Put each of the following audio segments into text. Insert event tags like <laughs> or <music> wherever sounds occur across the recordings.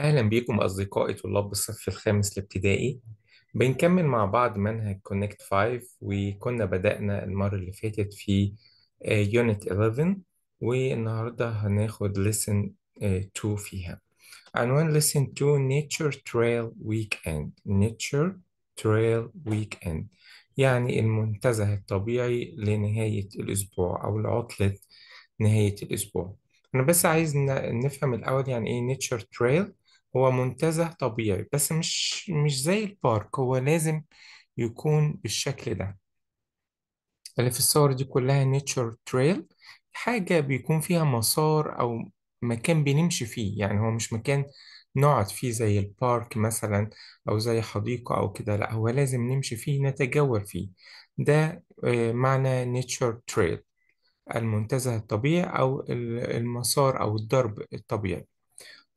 أهلا بيكم أصدقائي طلاب الصف الخامس الابتدائي بنكمل مع بعض منهج كونكت 5 وكنا بدأنا المرة اللي فاتت في يونت آه، 11 والنهاردة هناخد ليسن 2 آه، فيها عنوان ليسن 2 نيتشر Trail ويك إند نيتشر Weekend ويك إند يعني المنتزه الطبيعي لنهاية الأسبوع أو لعطلة نهاية الأسبوع أنا بس عايز نفهم الأول يعني إيه نيتشر Trail هو منتزه طبيعي بس مش مش زي البارك هو لازم يكون بالشكل ده اللي في الصور دي كلها نيتشر تريل حاجة بيكون فيها مسار أو مكان بنمشي فيه يعني هو مش مكان نقعد فيه زي البارك مثلا أو زي حديقة أو كده لأ هو لازم نمشي فيه نتجول فيه ده آه، معنى نيتشر تريل المنتزه الطبيعي أو المسار أو الدرب الطبيعي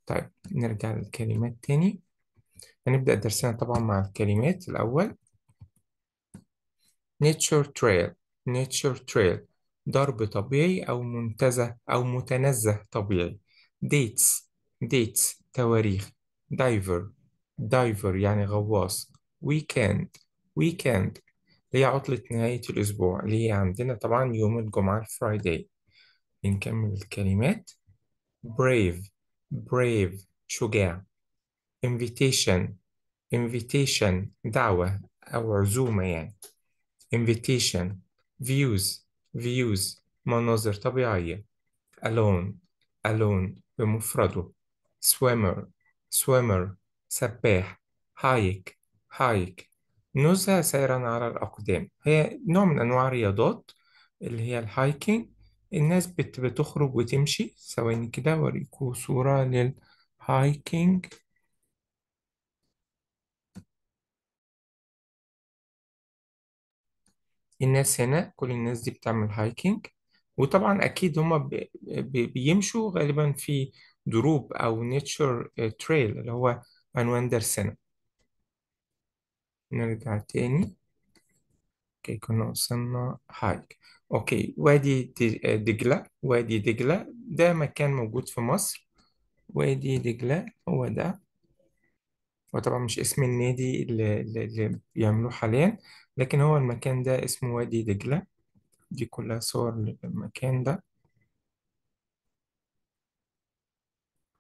طيب نرجع للكلمات تاني هنبدأ درسنا طبعا مع الكلمات الأول nature trail nature trail درب طبيعي أو منتزه أو متنزه طبيعي dates dates تواريخ diver diver يعني غواص weekend weekend اللي هي عطلة نهاية الأسبوع اللي هي عندنا طبعا يوم الجمعة الفرايداي نكمل الكلمات brave brave شجاع invitation invitation دعوة أو عزومة يعني invitation views views مناظر طبيعية alone alone بمفرده swimmer swimmer سباح هايك هايك نزهة سيرا على الأقدام هي نوع من أنواع الرياضات اللي هي الهايكينج الناس بت- بتخرج وتمشي ثواني كده أوريكوا صورة للهايكنج الناس هنا كل الناس دي بتعمل هايكنج وطبعا أكيد هما بيمشوا غالبا في دروب أو نيتشر تريل اللي هو عنوان درسنا نرجع تاني كي كنا وصلنا هايك اوكي وادي آه، دجلة وادي دجلة ده مكان موجود في مصر وادي دجلة هو ده وطبعا مش اسم النادي اللي, اللي اللي بيعملوه حاليا لكن هو المكان ده اسمه وادي دجلة دي كلها صور للمكان ده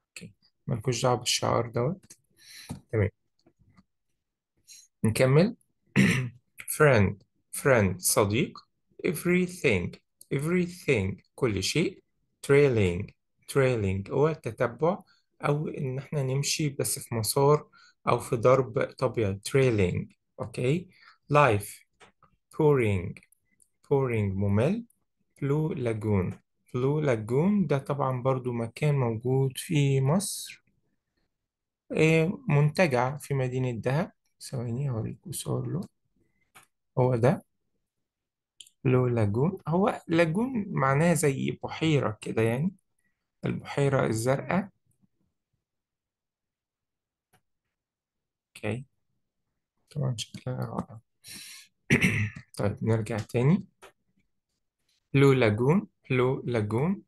اوكي ملكوش دعوة بالشعار دوت تمام نكمل <clears throat> friend friend صديق everything everything كل شيء trailing trailing هو التتبع أو إن إحنا نمشي بس في مسار أو في ضرب طبيعي trailing okay life pouring pouring ممل blue lagoon blue lagoon ده طبعا برضو مكان موجود في مصر إيه، منتجع في مدينة دهب ثواني هوريكوا صور له هو ده لو لاجون هو لاجون معناها زي بحيرة كده يعني البحيرة الزرقاء اوكي طبعا شكلها رائع <clears throat> طيب نرجع تاني لو لاجون لو لاجون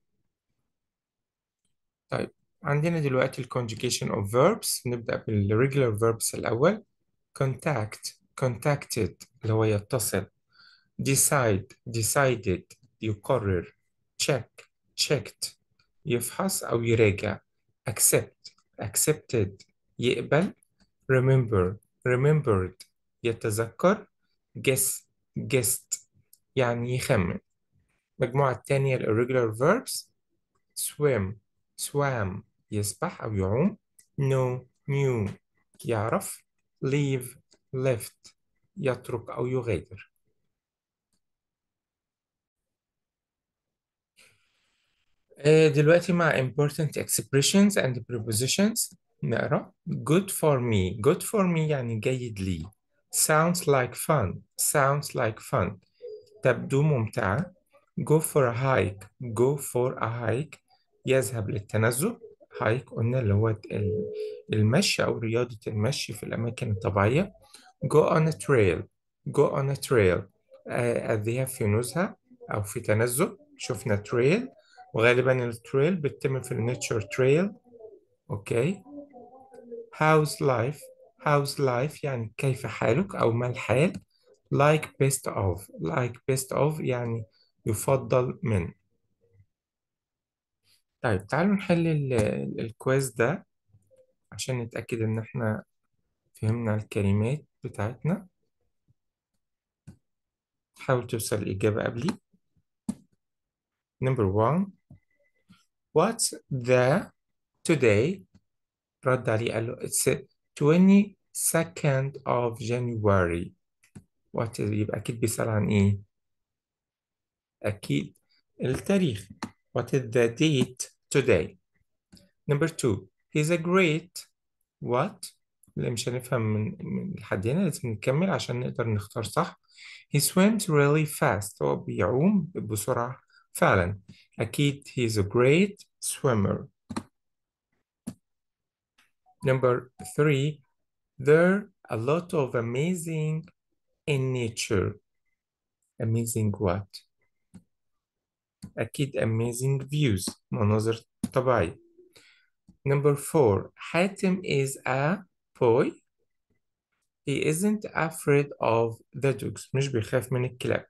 طيب عندنا دلوقتي ال conjugation of verbs نبدأ بال regular verbs الأول contact contacted اللي هو يتصل decide decided يقرر check checked يفحص أو يراجع accept accepted يقبل remember remembered يتذكر guess guessed يعني يخمن المجموعة الثانية ال irregular verbs swim swam يسبح أو يعوم know knew يعرف leave left يترك أو يغادر دلوقتي مع important expressions and prepositions نقرا good for me good for me يعني جيد لي sounds like fun sounds like fun تبدو ممتعة go for a hike go for a hike يذهب للتنزه hike قلنا اللي هو المشي أو رياضة المشي في الأماكن الطبيعية go on a trail go on a trail أذيها في نزهة أو في تنزه شفنا trail وغالبا التريل بتتم في النيتشر تريل اوكي هاوز لايف هاوز لايف يعني كيف حالك او ما الحال like best of like best of يعني يفضل من طيب تعالوا نحل الكويز ده عشان نتأكد ان احنا فهمنا الكلمات بتاعتنا حاول توصل الإجابة قبلي number one What's the today رد عليه قال له It's 22nd of January What is يبقى أكيد بيسأل عن إيه؟ أكيد التاريخ What is the date today? Number two He's a great what? اللي مش هنفهم من من لحد هنا لازم نكمل عشان نقدر نختار صح. He swims really fast. هو بيعوم بسرعة Fallon. A kid, he's a great swimmer. Number three, there are a lot of amazing in nature. Amazing what? أكيد amazing views مناظر طبيعية. Number four, Hatem is a boy. He isn't afraid of the dogs. مش بيخاف من الكلاب.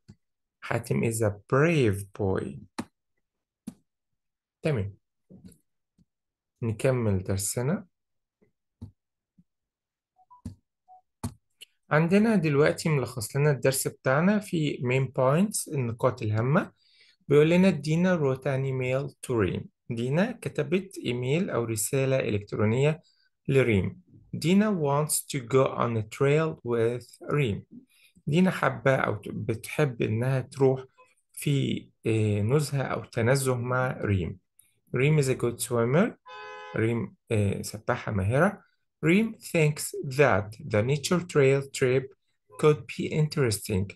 حاتم is a brave boy تمام نكمل درسنا عندنا دلوقتي ملخص لنا الدرس بتاعنا في main points النقاط الهامة بيقول لنا دينا wrote an email to ريم دينا كتبت ايميل او رسالة الكترونية لريم دينا wants to go on a trail with ريم دينا حابة أو بتحب إنها تروح في آه، نزهة أو تنزه مع ريم ريم is a good swimmer ريم آه، سباحة ماهرة ريم thinks that the nature trail trip could be interesting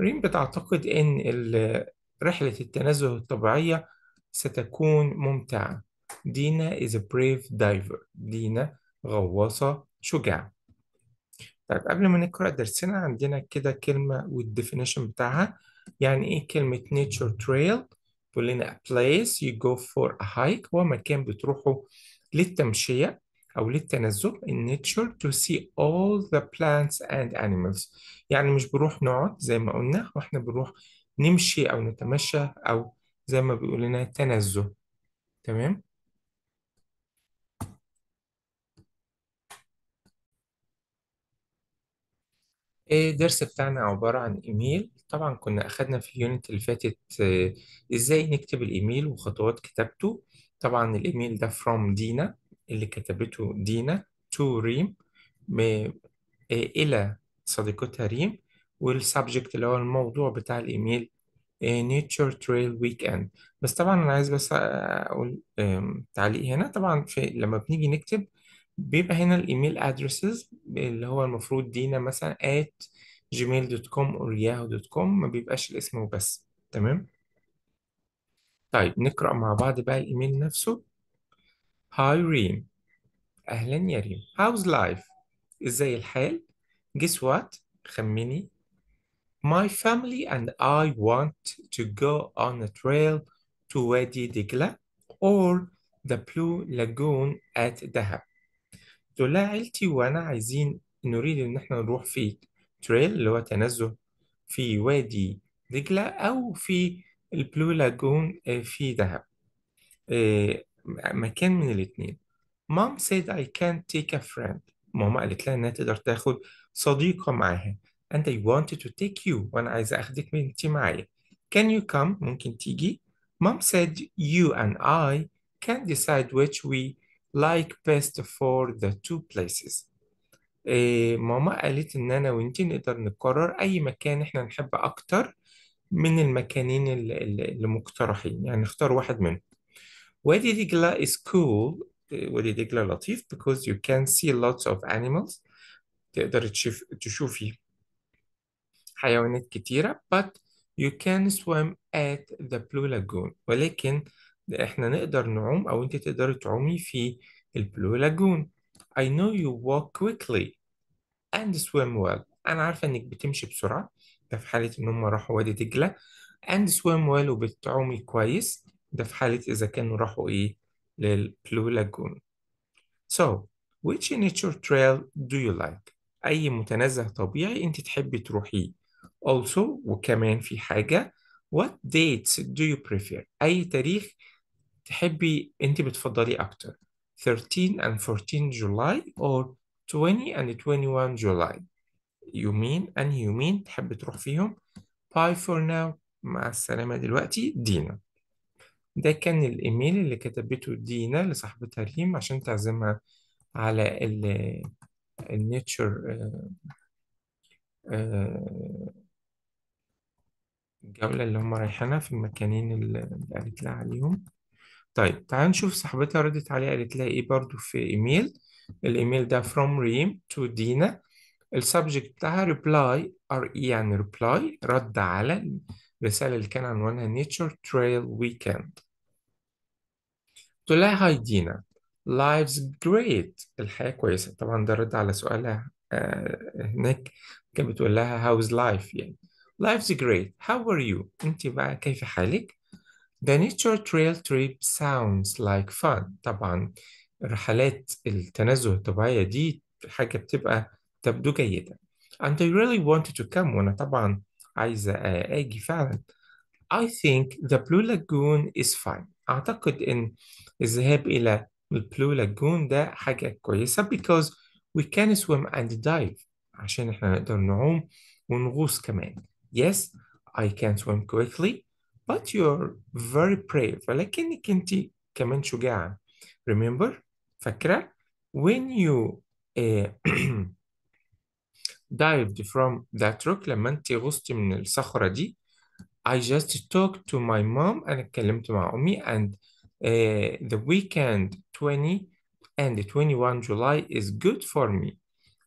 ريم بتعتقد إن رحلة التنزه الطبيعية ستكون ممتعة دينا is a brave diver دينا غواصة شجاعة طيب قبل ما نقرأ درسنا عندنا كده كلمة والديفينيشن بتاعها يعني إيه كلمة nature trail تقول لنا a place you go for a hike هو مكان بتروحه للتمشية أو للتنزه in nature to see all the plants and animals يعني مش بنروح نقعد زي ما قلنا وإحنا بنروح نمشي أو نتمشى أو زي ما بيقول لنا تنزه تمام إيه، الدرس بتاعنا عبارة عن إيميل طبعا كنا أخدنا في اليونت اللي فاتت آه، إزاي نكتب الإيميل وخطوات كتابته طبعا الإيميل ده from دينا اللي كتبته دينا to ريم آه، إلى صديقتها ريم والسبجكت اللي هو الموضوع بتاع الإيميل نيتشر تريل ويك اند بس طبعا أنا عايز بس أقول تعليق هنا طبعا في لما بنيجي نكتب بيبقى هنا الايميل ادريسز اللي هو المفروض دينا مثلا at gmail.com او yahoo.com ما بيبقاش الاسم وبس تمام طيب نقرأ مع بعض بقى الايميل نفسه هاي ريم اهلا يا ريم how's life ازاي الحال guess what خمني my family and I want to go on a trail to Wadi Digla or the Blue Lagoon at Dahab تقول لها عيلتي وانا عايزين نريد ان احنا نروح في تريل اللي هو تنزه في وادي دجلة او في البلو لاجون آه، في دهب آه، مكان من الاتنين مام سيد اي كانت تيك ا فريند ماما قالت لها انها تقدر تاخد صديقة معاها and I wanted to take you وانا عايزة اخدك انت معايا can you come ممكن تيجي mom said you and I can decide which we like best for the two places إيه، ماما قالت ان انا وانتي نقدر نقرر اي مكان احنا نحب اكتر من المكانين اللي مقترحين يعني نختار واحد منهم وادي دجلة is cool إيه، وادي دجلة لطيف because you can see lots of animals تقدر تشوف تشوفي حيوانات كتيرة but you can swim at the blue lagoon ولكن احنا نقدر نعوم او انت تقدري تعومي في البلو لاجون I know you walk quickly and swim well انا عارفه انك بتمشي بسرعه ده في حاله ان هم راحوا وادي دجله and swim well وبتعومي كويس ده في حاله اذا كانوا راحوا ايه للبلو لاجون so which nature trail do you like اي متنزه طبيعي انت تحبي تروحيه also وكمان في حاجه what dates do you prefer اي تاريخ تحبي انت بتفضلي اكتر 13 and 14 July or 20 and 21 July يومين انهي يومين تحب تروح فيهم باي فور ناو مع السلامة دلوقتي دينا ده كان الإيميل اللي كتبته دينا لصاحبتها ريم عشان تعزمها على ال النيتشر الجولة آه، آه، اللي هم رايحينها في المكانين اللي قالت لها عليهم طيب تعال نشوف صاحبتها ردت عليها قالت لها ايه برضو في ايميل الايميل ده from ريم to دينا السبجكت بتاعها reply ار اي e يعني reply رد على الرسالة اللي كان عنوانها nature trail weekend تقول لها هاي دينا life's great الحياة كويسة طبعا ده رد على سؤالها آه هناك كانت بتقول لها how's life يعني life's great how are you انت بقى كيف حالك The nature trail trip sounds like fun طبعا رحلات التنزه الطبيعية دي حاجة بتبقى تبدو جيدة and I really wanted to come وأنا طبعا عايزة آه، آجي فعلا I think the Blue Lagoon is fine أعتقد إن الذهاب إلى البلو لاجون ده حاجة كويسة because we can swim and dive عشان إحنا نقدر نعوم ونغوص كمان yes I can swim quickly but you're very brave ولكنك انت كمان شجاعة remember فاكرة when you uh, <clears throat> dived from that rock لما انت غصتي من الصخرة دي I just talked to my mom أنا اتكلمت مع أمي and uh, the weekend 20 and 21 July is good for me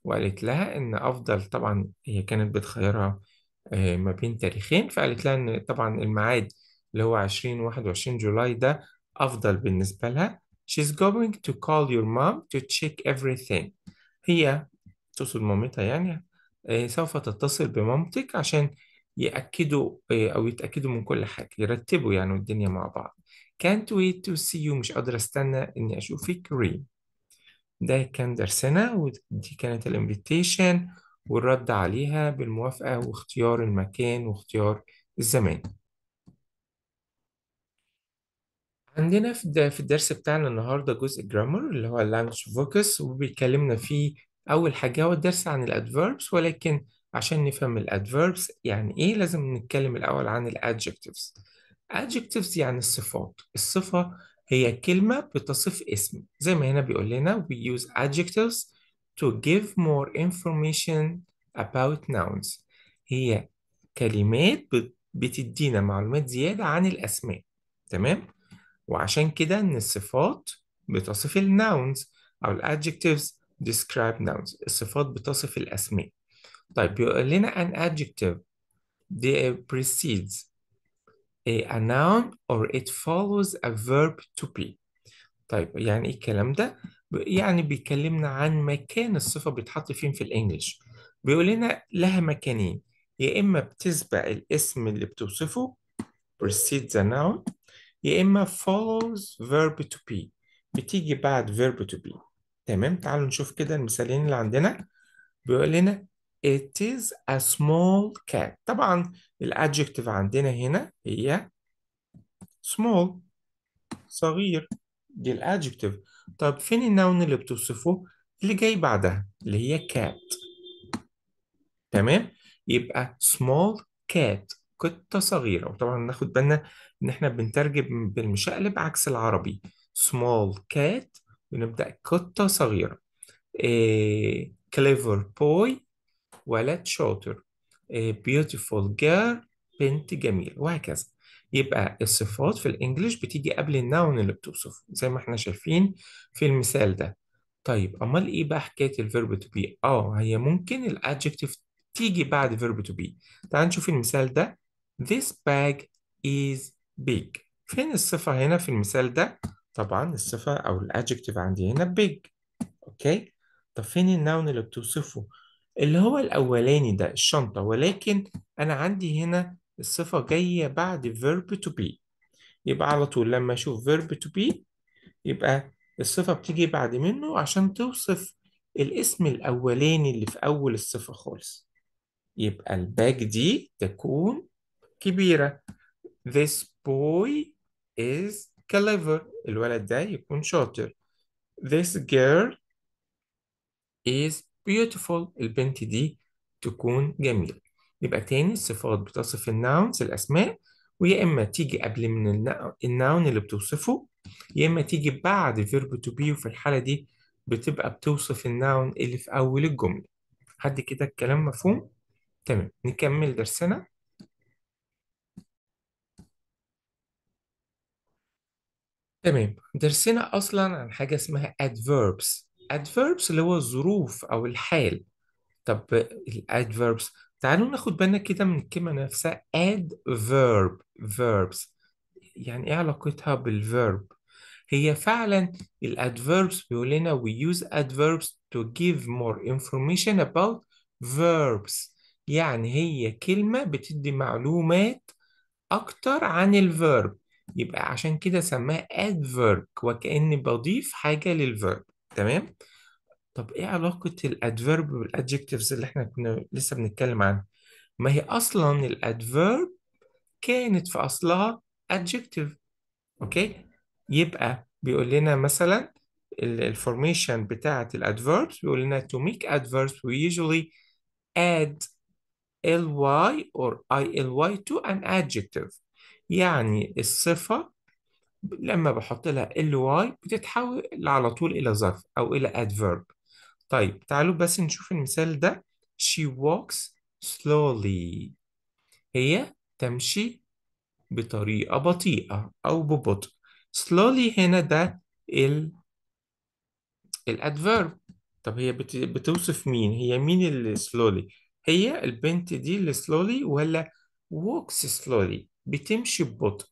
وقالت لها إن أفضل طبعا هي كانت بتخيرها آه، ما بين تاريخين فقالت لها إن طبعا الميعاد اللي هو 20 21 جولاي ده أفضل بالنسبة لها She's going to call your mom to check everything هي تصل مامتها يعني آه، سوف تتصل بمامتك عشان يأكدوا آه، أو يتأكدوا من كل حاجة يرتبوا يعني الدنيا مع بعض can't wait to see you مش قادرة استنى إني أشوفك ريم ده كان درسنا ودي كانت الانفيتيشن والرد عليها بالموافقة واختيار المكان واختيار الزمان عندنا في الدرس بتاعنا النهاردة جزء جرامر اللي هو اللانج فوكس وبيكلمنا فيه أول حاجة هو الدرس عن الأدفيربس ولكن عشان نفهم الأدفيربس يعني إيه لازم نتكلم الأول عن الأدجكتيفز adjectives يعني الصفات الصفة هي كلمة بتصف اسم زي ما هنا بيقول لنا we use adjectives to give more information about nouns هي كلمات بتدينا معلومات زيادة عن الأسماء تمام؟ وعشان كده إن الصفات بتصف الناونز أو الأدجكتيفز describe nouns الصفات بتصف الأسماء طيب بيقول لنا an adjective they precedes a, a noun or it follows a verb to be طيب يعني إيه الكلام ده؟ يعني بيكلمنا عن مكان الصفة بيتحط فين في الإنجليش بيقول لنا لها مكانين يا إما بتسبق الاسم اللي بتوصفه precedes the noun يا إما follows verb to be بتيجي بعد verb to be تمام تعالوا نشوف كده المثالين اللي عندنا بيقول لنا it is a small cat طبعا الادجكتيف عندنا هنا هي small صغير دي الادجكتيف طب فين النون اللي بتوصفه اللي جاي بعدها اللي هي cat تمام يبقى small cat قطة صغيرة وطبعا ناخد بالنا إن إحنا بنترجم بالمشقلب عكس العربي small cat ونبدأ قطة صغيرة إيه clever boy ولد شاطر إيه beautiful girl بنت جميلة وهكذا يبقى الصفات في الانجليش بتيجي قبل النون اللي بتوصف زي ما احنا شايفين في المثال ده طيب امال ايه بقى حكايه الفيرب تو بي اه هي ممكن الادجكتيف تيجي بعد فيرب تو بي تعال نشوف المثال ده this bag is big فين الصفه هنا في المثال ده طبعا الصفه او الادجكتيف عندي هنا big اوكي طب فين النون اللي بتوصفه اللي هو الاولاني ده الشنطه ولكن انا عندي هنا الصفة جاية بعد verb to be يبقى على طول لما أشوف verb to be يبقى الصفة بتيجي بعد منه عشان توصف الاسم الأولاني اللي في أول الصفة خالص يبقى الباك دي تكون كبيرة This boy is clever الولد ده يكون شاطر This girl is beautiful البنت دي تكون جميلة يبقى تاني الصفات بتصف الناونز الأسماء ويا إما تيجي قبل من الناون اللي بتوصفه يا إما تيجي بعد فيرب تو بي وفي الحالة دي بتبقى بتوصف الناون اللي في أول الجملة حد كده الكلام مفهوم؟ تمام نكمل درسنا تمام درسنا أصلا عن حاجة اسمها adverbs adverbs اللي هو الظروف أو الحال طب الادفيربس تعالوا ناخد بالنا كده من الكلمة نفسها add verb verbs يعني ايه علاقتها بالverb هي فعلا ال adverbs بيقول لنا we use adverbs to give more information about verbs يعني هي كلمة بتدي معلومات أكتر عن الverb يبقى عشان كده سماها adverb وكأني بضيف حاجة للverb تمام؟ طب ايه علاقة الادفيرب بالادجكتيفز اللي احنا كنا لسه بنتكلم عنها ما هي اصلا الادفيرب كانت في اصلها adjective اوكي يبقى بيقول لنا مثلا الفورميشن بتاعة الادفيرب بيقول لنا to make adverbs we usually add ly or ily to an adjective يعني الصفة لما بحط لها ly بتتحول على طول إلى ظرف أو إلى adverb طيب تعالوا بس نشوف المثال ده she walks slowly هي تمشي بطريقة بطيئة أو ببطء slowly هنا ده ال الادفيرب طب هي بت... بتوصف مين هي مين اللي slowly هي البنت دي اللي slowly ولا walks slowly بتمشي ببطء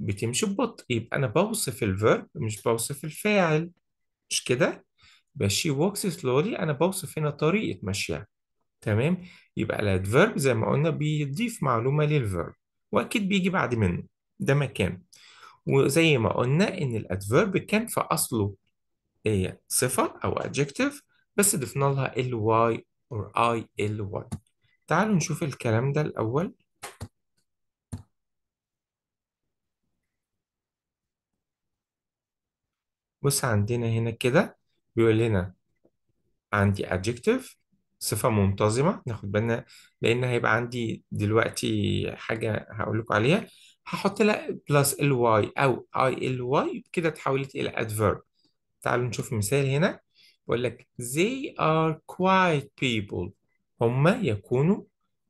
بتمشي ببطء يبقى أنا بوصف الفيرب مش بوصف الفاعل مش كده بس she walks slowly أنا بوصف هنا طريقة مشيها تمام يبقى الادفيرب زي ما قلنا بيضيف معلومة للفيرب وأكيد بيجي بعد منه ده مكان وزي ما قلنا إن الادفيرب كان في أصله ايه صفة أو adjective بس ضفنا لها ly اي i واي تعالوا نشوف الكلام ده الأول بص عندنا هنا كده بيقول لنا عندي adjective صفة منتظمة ناخد بالنا لأن هيبقى عندي دلوقتي حاجة هقول لكم عليها هحط لها بلس ly أو i ال كده اتحولت إلى adverb تعالوا نشوف مثال هنا يقول لك they are quiet people هما يكونوا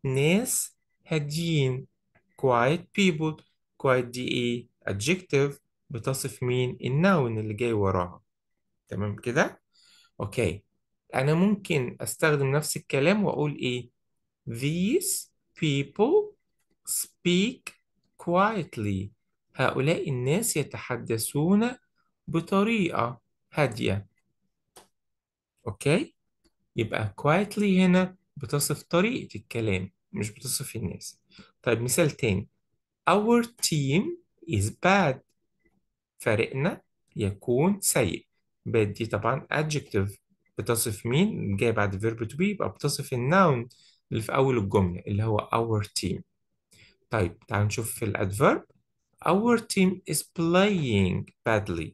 ناس هاديين quiet people quiet دي ايه adjective بتصف مين النون اللي جاي وراها تمام كده اوكي انا ممكن استخدم نفس الكلام واقول ايه these people speak quietly هؤلاء الناس يتحدثون بطريقة هادية اوكي يبقى quietly هنا بتصف طريقة الكلام مش بتصف الناس طيب مثال تاني our team is bad فريقنا يكون سيء بقت دي طبعا adjective بتصف مين جاي بعد verb to be يبقى بتصف النون اللي في أول الجملة اللي هو our team طيب تعال نشوف في الأدفيرب our team is playing badly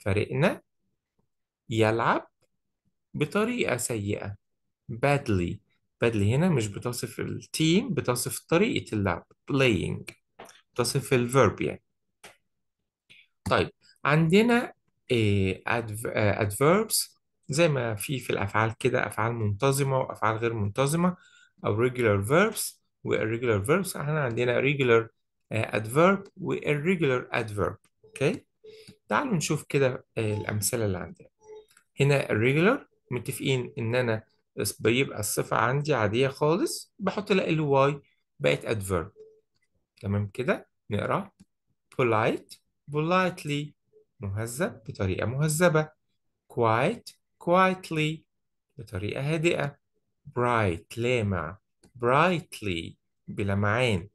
فريقنا يلعب بطريقة سيئة badly badly هنا مش بتصف التيم بتصف طريقة اللعب playing بتصف الفيرب يعني طيب عندنا آه، آه، adverbs زي ما في في الأفعال كده أفعال منتظمة وأفعال غير منتظمة أو regular verbs و irregular verbs احنا عندنا regular آه، adverb و irregular adverb اوكي تعالوا نشوف كده الأمثلة اللي عندنا هنا irregular متفقين إن أنا بيبقى الصفة عندي عادية خالص بحط لها ال y بقت adverb تمام كده نقرأ polite politely مهذب بطريقة مهذبة quiet quietly بطريقة هادئة bright لامع brightly بلمعان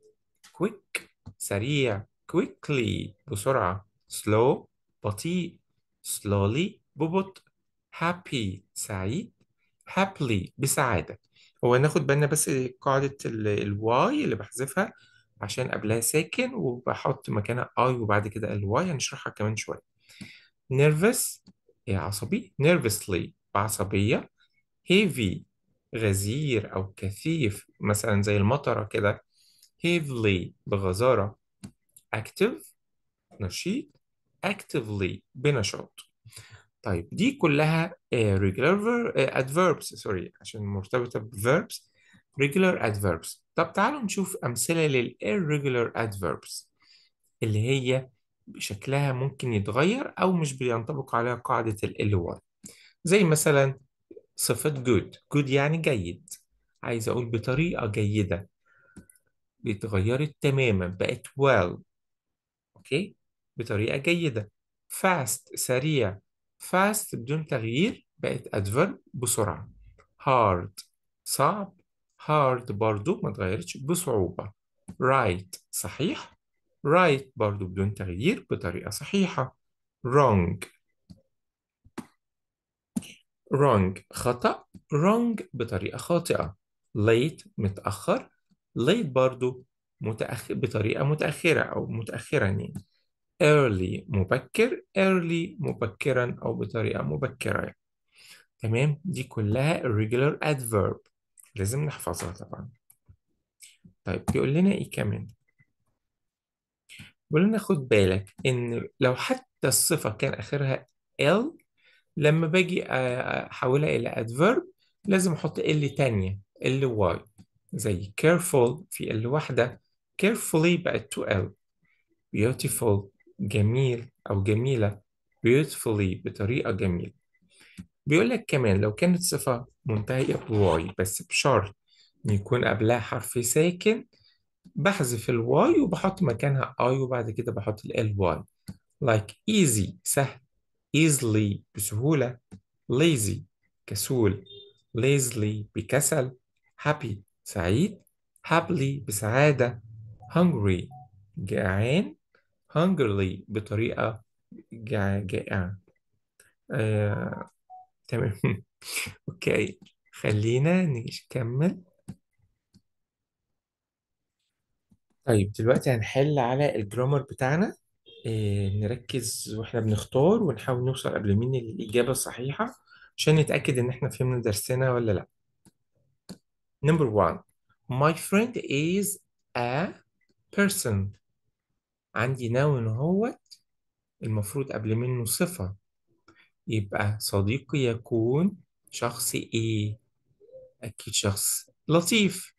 quick سريع quickly بسرعة slow بطيء slowly ببطء happy سعيد happily بسعادة هو ناخد بالنا بس قاعدة الواي اللي بحذفها عشان قبلها ساكن وبحط مكانها اي وبعد كده الواي هنشرحها كمان شوية nervous إيه عصبي nervously بعصبية heavy غزير أو كثيف مثلا زي المطرة كده heavily بغزارة active نشيط actively بنشاط طيب دي كلها آه، regular آه، adverbs سوري عشان مرتبطة ب verbs regular adverbs طب تعالوا نشوف أمثلة للirregular adverbs اللي هي شكلها ممكن يتغير أو مش بينطبق عليها قاعدة ال L1 زي مثلا صفة good good يعني جيد عايز أقول بطريقة جيدة بيتغيرت تماما بقت well أوكي بطريقة جيدة fast سريع fast بدون تغيير بقت adverb بسرعة hard صعب hard برضو ما اتغيرتش بصعوبة right صحيح right برضو بدون تغيير بطريقة صحيحة wrong wrong خطأ wrong بطريقة خاطئة late متأخر late برضو متأخ... بطريقة متأخرة أو متأخرا يعني early مبكر early مبكرا أو بطريقة مبكرة تمام دي كلها irregular adverb لازم نحفظها طبعا طيب بيقول لنا إيه كمان ولنا خد بالك إن لو حتى الصفة كان آخرها ال لما باجي أحولها إلى adverb لازم أحط ال تانية ال واي زي careful في ال واحدة carefully بقت 2 l beautiful جميل أو جميلة beautifully بطريقة جميلة بيقول لك كمان لو كانت صفة منتهية بواي بس بشرط يكون قبلها حرف ساكن بحذف الواي وبحط مكانها اي وبعد كده بحط ال واي like easy سهل easily بسهولة lazy كسول lazily بكسل happy سعيد happily بسعادة hungry جعان hungrily بطريقة جائعة آه، تمام اوكي <laughs> خلينا نكمل طيب دلوقتي هنحل على الجرامر بتاعنا إيه نركز واحنا بنختار ونحاول نوصل قبل مين الإجابة الصحيحة عشان نتأكد إن احنا فهمنا درسنا ولا لأ. Number one, my friend is a person. عندي noun هوت المفروض قبل منه صفة يبقى صديقي يكون شخص إيه؟ أكيد شخص لطيف.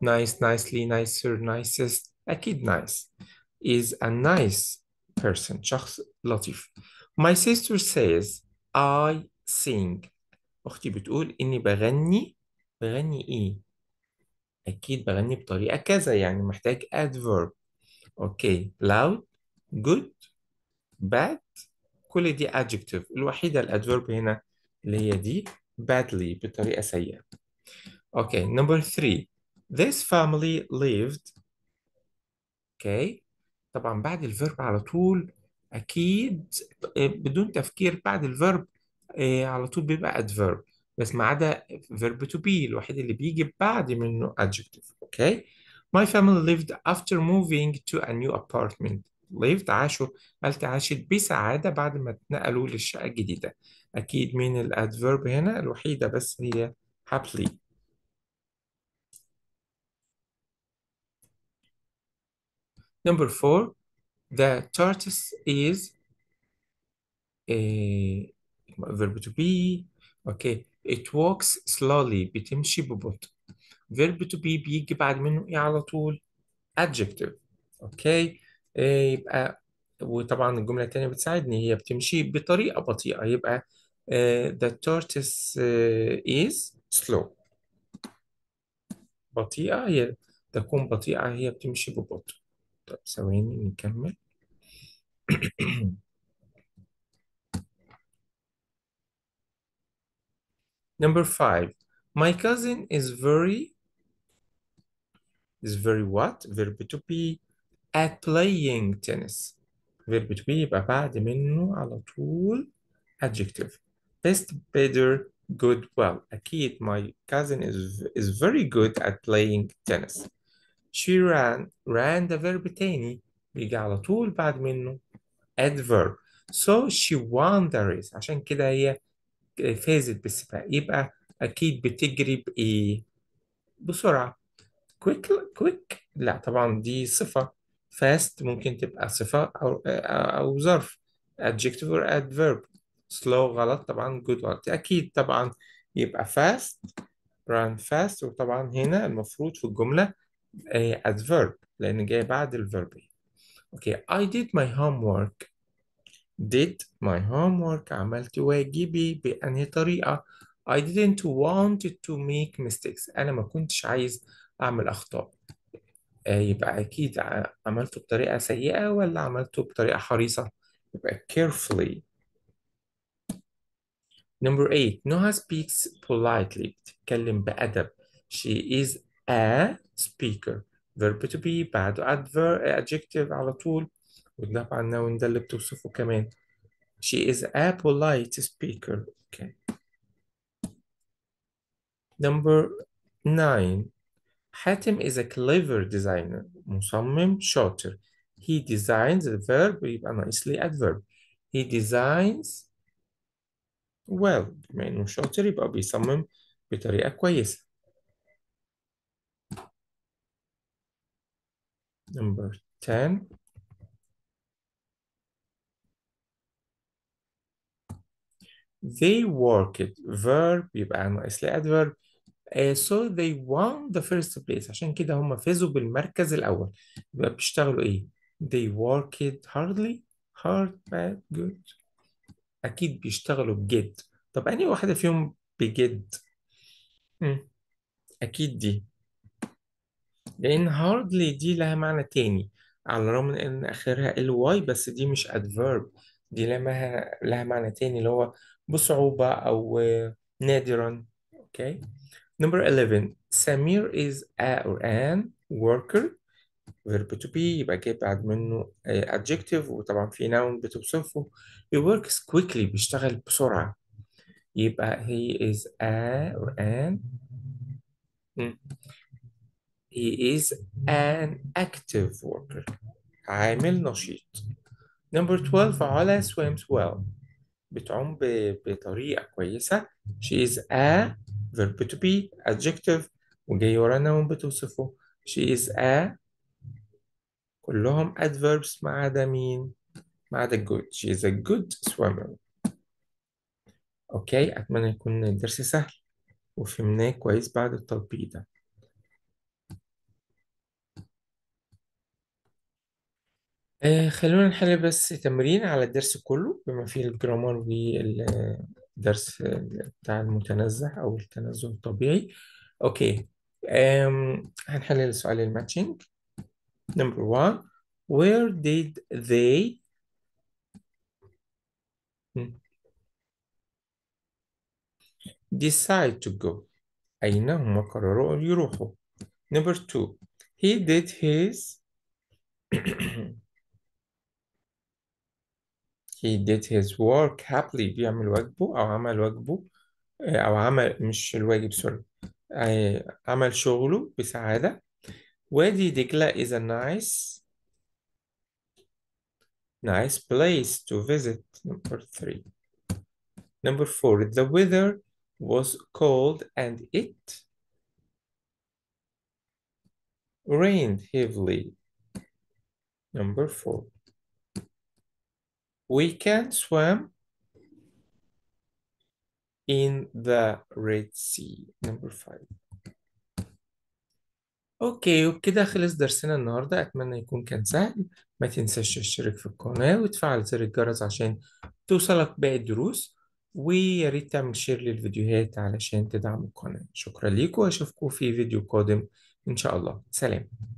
nice nicely nicer nicest أكيد nice is a nice person شخص لطيف my sister says I sing أختي بتقول إني بغني بغني إيه أكيد بغني بطريقة كذا يعني محتاج adverb أوكي loud good bad كل دي adjective الوحيدة الادفيرب هنا اللي هي دي badly بطريقة سيئة. اوكي نمبر 3 This family lived okay طبعا بعد الفيرب على طول أكيد آه، بدون تفكير بعد الفيرب آه، على طول بيبقى adverb بس ما عدا verb to be الوحيد اللي بيجي بعد منه adjective okay My family lived after moving to a new apartment lived عاشوا قالت عاشت بسعادة بعد ما اتنقلوا للشقة الجديدة أكيد من الأدفيرب هنا الوحيدة بس هي happily Number four, the tortoise is a verb to be. Okay, it walks slowly بتمشي ببطء. verb to be بيجي بعد منه ايه على طول؟ adjective. اوكي إيه يبقى وطبعا الجملة التانية بتساعدني هي بتمشي بطريقة بطيئة يبقى uh, the tortoise uh, is slow. بطيئة هي تكون بطيئة هي بتمشي ببطء. طب ثواني نكمل Number five, my cousin is very, is very what? Verb to be at playing tennis. Verb to be يبقى بعد منه على طول adjective. Best, better, good, well. أكيد my cousin is, is very good at playing tennis. she ran ran ده verb تاني بيجي على طول بعد منه adverb so she won the race عشان كده هي فازت بالسباق يبقى أكيد بتجري بإيه؟ بسرعة quick quick لا طبعا دي صفة fast ممكن تبقى صفة أو أو ظرف adjective or adverb slow غلط طبعا good غلط أكيد طبعا يبقى fast run fast وطبعا هنا المفروض في الجملة adverb لان جاي بعد الverb اوكي I did my homework did my homework عملت واجبي بأنهي طريقة I didn't want to make mistakes أنا ما كنتش عايز أعمل أخطاء آه، يبقى أكيد عملته بطريقة سيئة ولا عملته بطريقة حريصة يبقى carefully Number eight, Noha speaks politely. بتتكلم بأدب. She is a speaker verb to be بعده adverb adjective على طول والنب على النون ده اللي بتوصفه كمان she is a polite speaker okay number nine حاتم is a clever designer مصمم شاطر he designs the verb يبقى ناقص adverb he designs well بما انه شاطر يبقى بيصمم بطريقة كويسة number 10. They worked verb يبقى ناقص لي adverb Uh, so they won the first place عشان كده هم فازوا بالمركز الأول يبقى بيشتغلوا إيه؟ They worked hardly hard bad good أكيد بيشتغلوا بجد طب أنهي واحدة فيهم بجد؟ أكيد دي لأن hardly دي لها معنى تاني على الرغم من إن آخرها الواي بس دي مش adverb دي لها لها معنى تاني اللي هو بصعوبة أو نادرا اوكي نمبر 11 سمير is a or an worker verb to be يبقى جاي بعد منه adjective وطبعا في noun بتوصفه he works quickly بيشتغل بسرعة يبقى he is a or an He is an active worker. عامل نشيط. Number 12 علا swims well. بتعوم بطريقة كويسة. She is a verb to be adjective وجاي ورانا وين بتوصفه. She is a كلهم adverbs ما عدا مين؟ ما عدا good. She is a good swimmer. أوكي أتمنى يكون الدرس سهل وفهمناه كويس بعد التطبيق ده. آه، خلونا نحل بس تمرين على الدرس كله بما فيه الجرامر والدرس بتاع المتنزه أو التنزه الطبيعي أوكي آم هنحل السؤال الماتشنج number one where did they decide to go أين هم قرروا يروحوا number two he did his he did his work happily بيعمل واجبه أو عمل واجبه أو عمل مش الواجب سوري عمل شغله بسعادة وادي دجلة is a nice nice place to visit number three number four the weather was cold and it rained heavily number four We can swim in the Red Sea. Number five. اوكي وبكده خلص درسنا النهارده اتمنى يكون كان سهل ما تنساش تشترك في القناه وتفعل زر الجرس عشان توصلك باقي الدروس ويا ريت تعمل شير للفيديوهات علشان تدعم القناه شكرا ليكم واشوفكم في فيديو قادم ان شاء الله سلام